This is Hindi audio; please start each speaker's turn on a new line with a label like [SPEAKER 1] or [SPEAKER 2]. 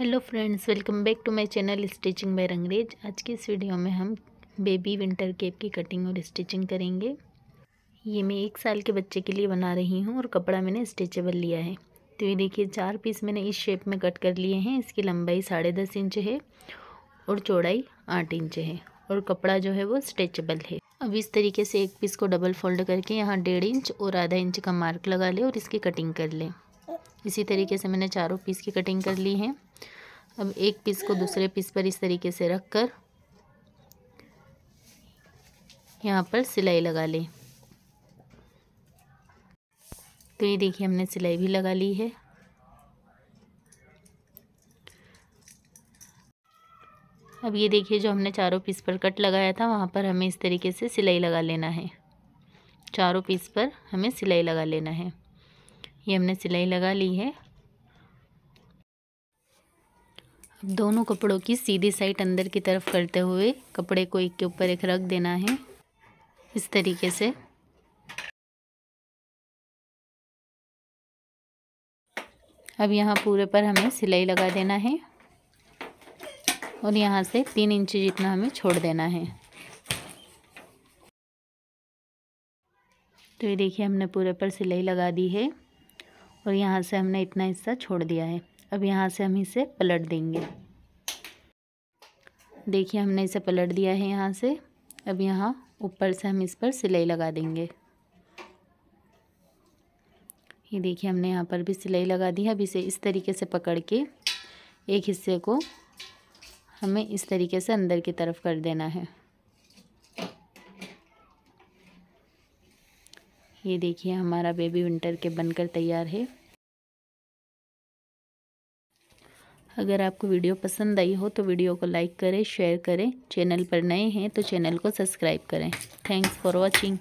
[SPEAKER 1] hello friends welcome back to my channel stitching by Rangrez आज की इस वीडियो में हम बेबी विंटर केप की कटिंग और स्टिचिंग करेंगे ये मैं एक साल के बच्चे के लिए बना रही हूँ और कपड़ा मैंने स्ट्रेचेबल लिया है तो ये देखिए चार पीस मैंने इस शेप में कट कर लिए हैं इसकी लंबाई साढ़े दस इंच है और चौड़ाई आठ इंच है और कपड़ा जो है वो स्ट्रेचेबल है अब इस तरीके से एक पीस को डबल फोल्ड करके यहाँ डेढ़ इंच और आधा इंच का मार्क लगा लें और इसकी कटिंग कर लें इसी तरीके से मैंने चारों पीस की कटिंग कर ली है अब एक पीस को दूसरे पीस पर इस तरीके से रख कर यहाँ पर सिलाई लगा लें तो ये देखिए हमने सिलाई भी लगा ली है अब ये देखिए जो हमने चारों पीस पर कट लगाया था वहाँ पर हमें इस तरीके से सिलाई लगा लेना है चारों पीस पर हमें सिलाई लगा लेना है ये हमने सिलाई लगा ली है दोनों कपड़ों की सीधी साइड अंदर की तरफ करते हुए कपड़े को एक के ऊपर एक रख देना है इस तरीके से अब यहाँ पूरे पर हमें सिलाई लगा देना है और यहाँ से तीन इंच जितना हमें छोड़ देना है तो ये देखिए हमने पूरे पर सिलाई लगा दी है और यहाँ से हमने इतना हिस्सा छोड़ दिया है अब यहाँ से हम इसे पलट देंगे देखिए हमने इसे पलट दिया है यहाँ से अब यहाँ ऊपर से हम इस पर सिलाई लगा देंगे ये देखिए हमने यहाँ पर भी सिलाई लगा दी है अब इसे इस तरीके से पकड़ के एक हिस्से को हमें इस तरीके से अंदर की तरफ कर देना है ये देखिए हमारा बेबी विंटर के बनकर तैयार है अगर आपको वीडियो पसंद आई हो तो वीडियो को लाइक करें शेयर करें चैनल पर नए हैं तो चैनल को सब्सक्राइब करें थैंक्स फॉर वॉचिंग